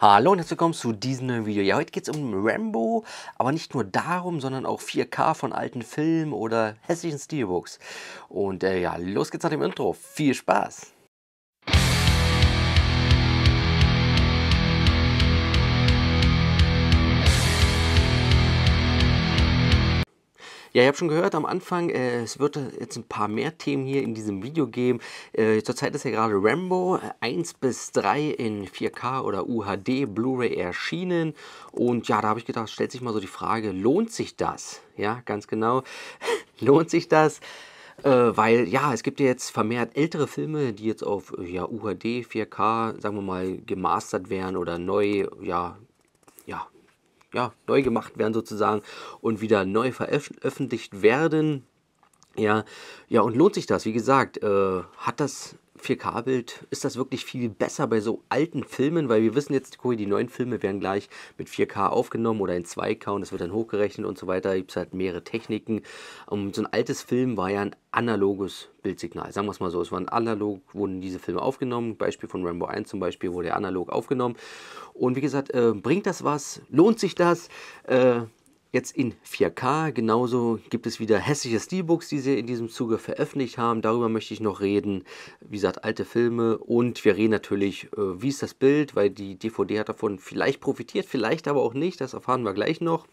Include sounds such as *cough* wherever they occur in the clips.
Hallo und herzlich willkommen zu diesem neuen Video. Ja, heute geht es um Rambo, aber nicht nur darum, sondern auch 4K von alten Filmen oder hässlichen Steelbooks. Und äh, ja, los geht's nach dem Intro. Viel Spaß! Ja, ihr habt schon gehört am Anfang, äh, es wird jetzt ein paar mehr Themen hier in diesem Video geben. Äh, zurzeit ist ja gerade Rambo 1 äh, bis 3 in 4K oder UHD Blu-ray erschienen. Und ja, da habe ich gedacht, stellt sich mal so die Frage, lohnt sich das? Ja, ganz genau, *laughs* lohnt sich das? Äh, weil ja, es gibt ja jetzt vermehrt ältere Filme, die jetzt auf ja, UHD, 4K, sagen wir mal, gemastert werden oder neu, ja, ja, ja, neu gemacht werden sozusagen und wieder neu veröffentlicht werden. Ja, ja, und lohnt sich das? Wie gesagt, äh, hat das 4K-Bild, ist das wirklich viel besser bei so alten Filmen, weil wir wissen jetzt, die neuen Filme werden gleich mit 4K aufgenommen oder in 2K und es wird dann hochgerechnet und so weiter. Da Gibt es halt mehrere Techniken. Und so ein altes Film war ja ein analoges Bildsignal. Sagen wir es mal so, es waren analog, wurden diese Filme aufgenommen. Beispiel von Rambo 1 zum Beispiel wurde ja analog aufgenommen. Und wie gesagt, äh, bringt das was? Lohnt sich das? Äh, jetzt in 4K. Genauso gibt es wieder hässliche Steelbooks, die sie in diesem Zuge veröffentlicht haben. Darüber möchte ich noch reden. Wie gesagt, alte Filme und wir reden natürlich, äh, wie ist das Bild, weil die DVD hat davon vielleicht profitiert, vielleicht aber auch nicht. Das erfahren wir gleich noch.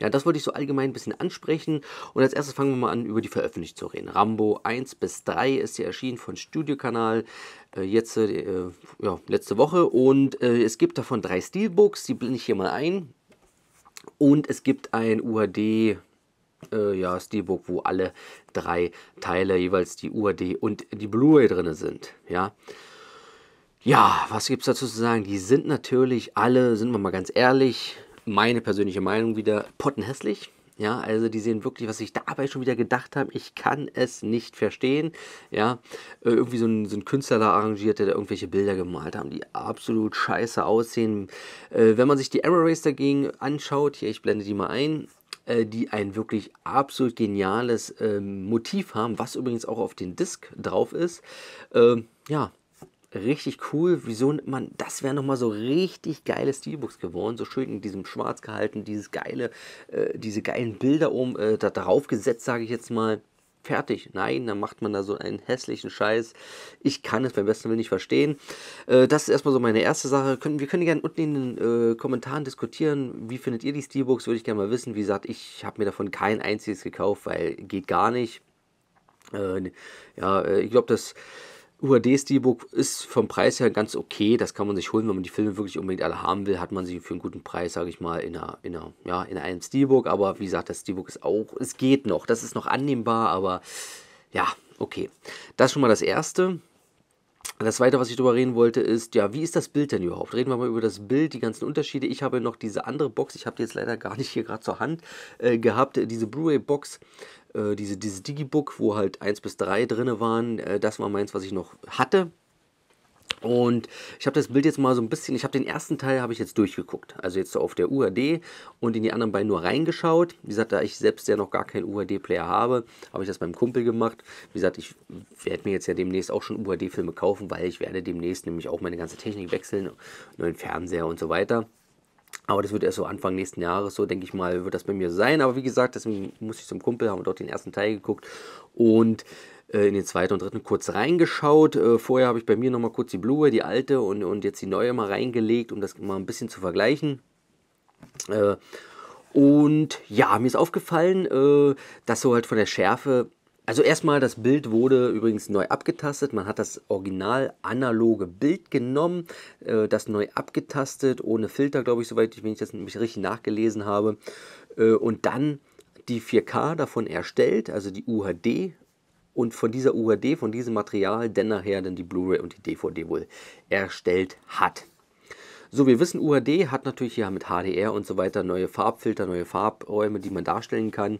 Ja, das wollte ich so allgemein ein bisschen ansprechen. Und als erstes fangen wir mal an, über die Veröffentlichung zu reden. Rambo 1 bis 3 ist hier erschienen von Studiokanal äh, jetzt, äh, ja, letzte Woche. Und äh, es gibt davon drei Steelbooks, die blende ich hier mal ein. Und es gibt ein UHD äh, ja, Steelbook, wo alle drei Teile jeweils die UHD und die Blu-ray drin sind. Ja. ja, was gibt es dazu zu sagen? Die sind natürlich alle, sind wir mal ganz ehrlich, meine persönliche Meinung wieder pottenhässlich. Ja, also die sehen wirklich, was ich dabei schon wieder gedacht habe. Ich kann es nicht verstehen. Ja, äh, irgendwie so ein, so ein Künstler da arrangiert, der da irgendwelche Bilder gemalt haben, die absolut scheiße aussehen. Äh, wenn man sich die Error Race dagegen anschaut, hier, ich blende die mal ein, äh, die ein wirklich absolut geniales ähm, Motiv haben, was übrigens auch auf den Disc drauf ist. Ähm, ja, richtig cool. Wieso man, das wäre nochmal so richtig geile Steelbooks geworden. So schön in diesem Schwarz gehalten, dieses geile, äh, diese geilen Bilder um, äh, da drauf gesetzt, sage ich jetzt mal. Fertig. Nein, dann macht man da so einen hässlichen Scheiß. Ich kann es beim besten Willen nicht verstehen. Äh, das ist erstmal so meine erste Sache. Können, wir können gerne unten in den äh, Kommentaren diskutieren. Wie findet ihr die Steelbooks? Würde ich gerne mal wissen. Wie gesagt, ich habe mir davon kein einziges gekauft, weil geht gar nicht. Äh, ne, ja, äh, ich glaube, das UHD Steelbook ist vom Preis her ganz okay. Das kann man sich holen, wenn man die Filme wirklich unbedingt alle haben will, hat man sie für einen guten Preis, sage ich mal, in, einer, in, einer, ja, in einem Steelbook. Aber wie gesagt, das Steelbook ist auch, es geht noch. Das ist noch annehmbar, aber ja, okay. Das ist schon mal das Erste. Das Zweite, was ich darüber reden wollte, ist, ja, wie ist das Bild denn überhaupt? Reden wir mal über das Bild, die ganzen Unterschiede. Ich habe noch diese andere Box, ich habe die jetzt leider gar nicht hier gerade zur Hand äh, gehabt, diese Blu-ray-Box äh, diese, dieses Digibook, wo halt 1 bis 3 drin waren, äh, das war meins, was ich noch hatte. Und ich habe das Bild jetzt mal so ein bisschen, ich habe den ersten Teil habe ich jetzt durchgeguckt, also jetzt so auf der UAD und in die anderen beiden nur reingeschaut. Wie gesagt, da ich selbst ja noch gar keinen uad player habe, habe ich das beim Kumpel gemacht. Wie gesagt, ich werde mir jetzt ja demnächst auch schon uad filme kaufen, weil ich werde demnächst nämlich auch meine ganze Technik wechseln, neuen Fernseher und so weiter. Aber das wird erst so Anfang nächsten Jahres, so denke ich mal, wird das bei mir sein. Aber wie gesagt, deswegen muss ich zum Kumpel, haben wir dort den ersten Teil geguckt und äh, in den zweiten und dritten kurz reingeschaut. Äh, vorher habe ich bei mir nochmal kurz die Blue, die alte und, und jetzt die neue mal reingelegt, um das mal ein bisschen zu vergleichen. Äh, und ja, mir ist aufgefallen, äh, dass so halt von der Schärfe also erstmal, das Bild wurde übrigens neu abgetastet. Man hat das original analoge Bild genommen, äh, das neu abgetastet, ohne Filter, glaube ich, soweit ich, wenn ich das nämlich richtig nachgelesen habe. Äh, und dann die 4K davon erstellt, also die UHD. Und von dieser UHD, von diesem Material, denn nachher dann die Blu-ray und die DVD wohl erstellt hat. So, wir wissen, UHD hat natürlich hier mit HDR und so weiter neue Farbfilter, neue Farbräume, die man darstellen kann.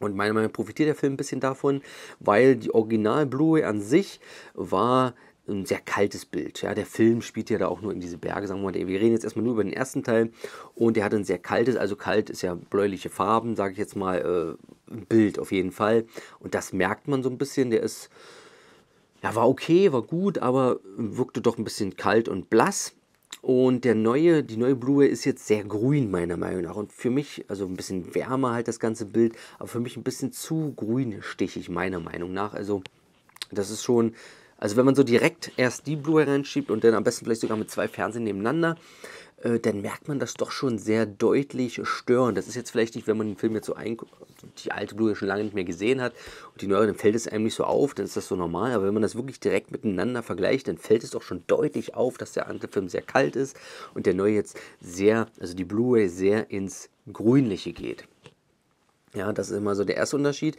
Und meiner Meinung nach profitiert der Film ein bisschen davon, weil die Original Blu-ray an sich war ein sehr kaltes Bild. Ja, der Film spielt ja da auch nur in diese Berge, sagen wir mal. Wir reden jetzt erstmal nur über den ersten Teil und der hat ein sehr kaltes, also kalt ist ja bläuliche Farben, sage ich jetzt mal, äh, Bild auf jeden Fall. Und das merkt man so ein bisschen, der ist, ja, war okay, war gut, aber wirkte doch ein bisschen kalt und blass. Und der neue, die neue Blue ray ist jetzt sehr grün, meiner Meinung nach. Und für mich, also ein bisschen wärmer halt das ganze Bild, aber für mich ein bisschen zu grünstichig, meiner Meinung nach. Also, das ist schon, also wenn man so direkt erst die Blue ray reinschiebt und dann am besten vielleicht sogar mit zwei Fernsehen nebeneinander, äh, dann merkt man das doch schon sehr deutlich äh, störend. Das ist jetzt vielleicht nicht, wenn man den Film jetzt so einguckt, also die alte Blu-ray schon lange nicht mehr gesehen hat und die neue, dann fällt es einem nicht so auf, dann ist das so normal. Aber wenn man das wirklich direkt miteinander vergleicht, dann fällt es doch schon deutlich auf, dass der andere Film sehr kalt ist und der neue jetzt sehr, also die Blu-ray sehr ins Grünliche geht. Ja, das ist immer so der erste Unterschied.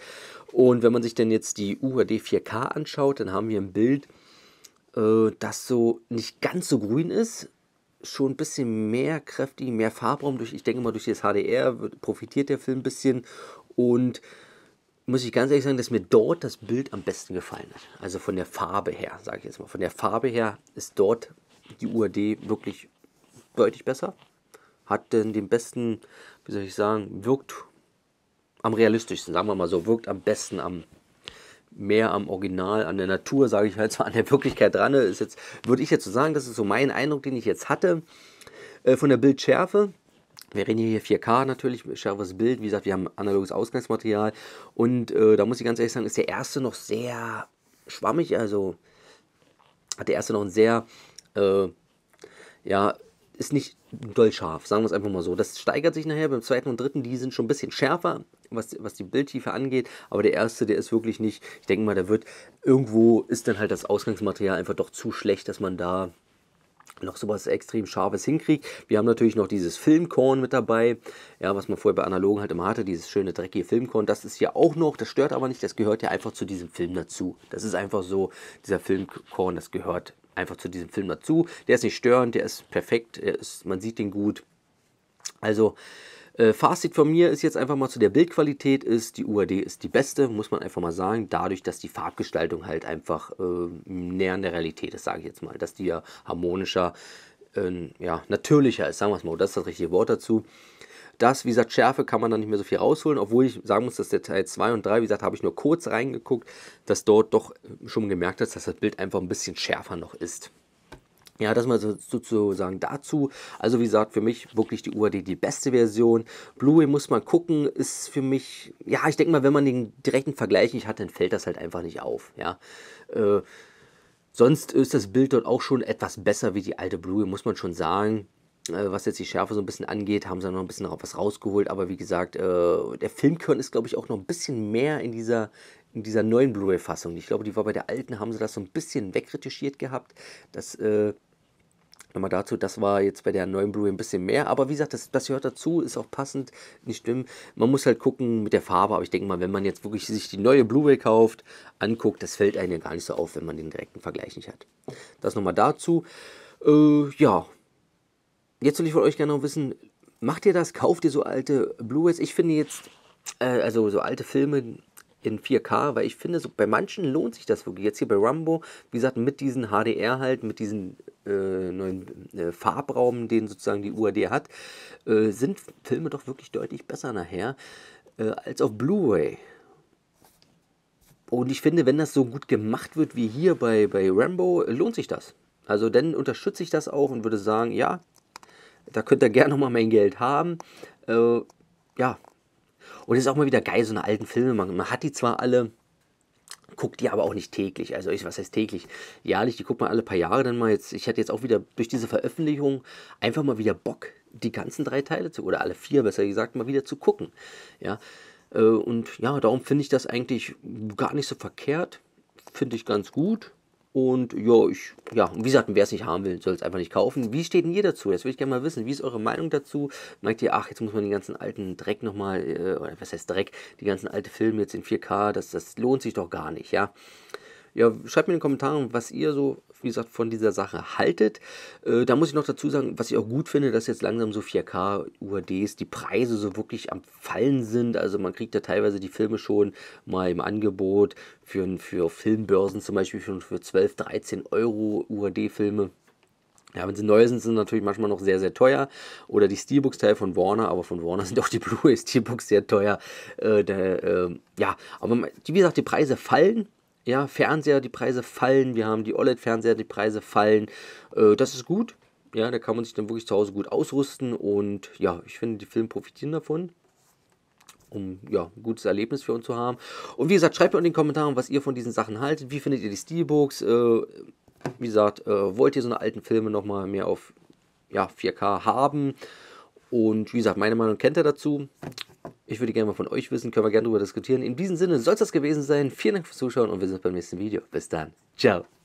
Und wenn man sich dann jetzt die UHD 4K anschaut, dann haben wir ein Bild, äh, das so nicht ganz so grün ist, schon ein bisschen mehr kräftig, mehr Farbraum. Durch, ich denke mal, durch das HDR profitiert der Film ein bisschen. Und muss ich ganz ehrlich sagen, dass mir dort das Bild am besten gefallen hat. Also von der Farbe her, sage ich jetzt mal. Von der Farbe her ist dort die UAD wirklich deutlich besser. Hat denn den besten, wie soll ich sagen, wirkt am realistischsten, sagen wir mal so, wirkt am besten am mehr am Original, an der Natur, sage ich halt, zwar an der Wirklichkeit dran ist. Jetzt würde ich jetzt so sagen, das ist so mein Eindruck, den ich jetzt hatte äh, von der Bildschärfe. Wir reden hier 4K natürlich, schärferes Bild. Wie gesagt, wir haben analoges Ausgangsmaterial. Und äh, da muss ich ganz ehrlich sagen, ist der erste noch sehr schwammig. Also hat der erste noch ein sehr, äh, ja, ist nicht doll scharf, sagen wir es einfach mal so. Das steigert sich nachher beim zweiten und dritten, die sind schon ein bisschen schärfer, was, was die Bildtiefe angeht, aber der erste, der ist wirklich nicht, ich denke mal, da wird, irgendwo ist dann halt das Ausgangsmaterial einfach doch zu schlecht, dass man da noch sowas extrem Scharfes hinkriegt. Wir haben natürlich noch dieses Filmkorn mit dabei, ja, was man vorher bei Analogen halt immer hatte, dieses schöne dreckige Filmkorn, das ist ja auch noch, das stört aber nicht, das gehört ja einfach zu diesem Film dazu. Das ist einfach so, dieser Filmkorn, das gehört einfach zu diesem Film dazu. Der ist nicht störend, der ist perfekt, der ist, man sieht den gut. Also äh, Fazit von mir ist jetzt einfach mal zu der Bildqualität ist, die UAD ist die beste, muss man einfach mal sagen, dadurch, dass die Farbgestaltung halt einfach äh, näher an der Realität ist, sage ich jetzt mal, dass die ja harmonischer, äh, ja, natürlicher ist, sagen wir es mal, das ist das richtige Wort dazu das, wie gesagt, Schärfe kann man dann nicht mehr so viel rausholen, obwohl ich sagen muss, dass der Teil 2 und 3, wie gesagt, habe ich nur kurz reingeguckt, dass dort doch schon gemerkt hat, dass das Bild einfach ein bisschen schärfer noch ist. Ja, das mal sozusagen dazu. Also wie gesagt, für mich wirklich die UAD die beste Version. Blu-ray muss man gucken, ist für mich, ja, ich denke mal, wenn man den direkten Vergleich nicht hat, dann fällt das halt einfach nicht auf. Ja, äh, sonst ist das Bild dort auch schon etwas besser wie die alte Blu-ray, muss man schon sagen. Äh, was jetzt die Schärfe so ein bisschen angeht, haben sie noch ein bisschen was rausgeholt. Aber wie gesagt, äh, der Filmkörn ist, glaube ich, auch noch ein bisschen mehr in dieser, in dieser neuen Blu-ray-Fassung. Ich glaube, die war bei der alten, haben sie das so ein bisschen wegretuschiert gehabt. Das, äh, nochmal dazu, das war jetzt bei der neuen Blu-ray ein bisschen mehr. Aber wie gesagt, das, das gehört dazu, ist auch passend, nicht schlimm. Man muss halt gucken mit der Farbe. Aber ich denke mal, wenn man jetzt wirklich sich die neue Blu-ray kauft, anguckt, das fällt einem ja gar nicht so auf, wenn man den direkten Vergleich nicht hat. Das nochmal dazu. Äh, ja, jetzt will ich von euch gerne noch wissen, macht ihr das? Kauft ihr so alte Blu-rays? Ich finde jetzt, äh, also so alte Filme in 4K, weil ich finde, so bei manchen lohnt sich das wirklich. Jetzt hier bei Rambo, wie gesagt, mit diesen HDR halt, mit diesen äh, neuen äh, Farbraum, den sozusagen die UAD hat, äh, sind Filme doch wirklich deutlich besser nachher äh, als auf Blu-ray. Und ich finde, wenn das so gut gemacht wird wie hier bei, bei Rambo, lohnt sich das. Also dann unterstütze ich das auch und würde sagen, ja, da könnt ihr gerne nochmal mein Geld haben. Äh, ja. Und es ist auch mal wieder geil, so eine alten Filme. machen. man hat die zwar alle, guckt die aber auch nicht täglich. Also ich, was heißt täglich? Jährlich, die guckt man alle paar Jahre dann mal. Jetzt, ich hatte jetzt auch wieder durch diese Veröffentlichung einfach mal wieder Bock, die ganzen drei Teile zu, oder alle vier besser gesagt, mal wieder zu gucken. Ja. Äh, und ja, darum finde ich das eigentlich gar nicht so verkehrt. Finde ich ganz gut. Und ja, ich, ja, wie gesagt, wer es nicht haben will, soll es einfach nicht kaufen. Wie steht denn ihr dazu? Das würde ich gerne mal wissen. Wie ist eure Meinung dazu? Meint ihr, ach, jetzt muss man den ganzen alten Dreck nochmal, äh, oder was heißt Dreck, die ganzen alten Filme jetzt in 4K, das, das lohnt sich doch gar nicht, ja? ja, schreibt mir in den Kommentaren, was ihr so, wie gesagt, von dieser Sache haltet. Äh, da muss ich noch dazu sagen, was ich auch gut finde, dass jetzt langsam so 4K UHDs die Preise so wirklich am Fallen sind. Also man kriegt ja teilweise die Filme schon mal im Angebot für, für Filmbörsen zum Beispiel schon für 12, 13 Euro UHD-Filme. Ja, wenn sie neu sind, sind sie natürlich manchmal noch sehr, sehr teuer. Oder die Steelbooks-Teil von Warner, aber von Warner *laughs* sind auch die Blu-ray Steelbooks sehr teuer. Äh, der, äh, ja, aber wie gesagt, die Preise fallen ja, Fernseher, die Preise fallen. Wir haben die OLED-Fernseher, die Preise fallen. Äh, das ist gut. Ja, da kann man sich dann wirklich zu Hause gut ausrüsten. Und ja, ich finde, die Filme profitieren davon um ja, ein gutes Erlebnis für uns zu haben. Und wie gesagt, schreibt mir in den Kommentaren, was ihr von diesen Sachen haltet. Wie findet ihr die Steelbooks? Äh, wie gesagt, äh, wollt ihr so eine alten Filme nochmal mehr auf ja, 4K haben? Und wie gesagt, meine Meinung kennt ihr dazu. Ich würde gerne mal von euch wissen, können wir gerne darüber diskutieren. In diesem Sinne soll es das gewesen sein. Vielen Dank fürs Zuschauen und wir sehen uns beim nächsten Video. Bis dann. Ciao.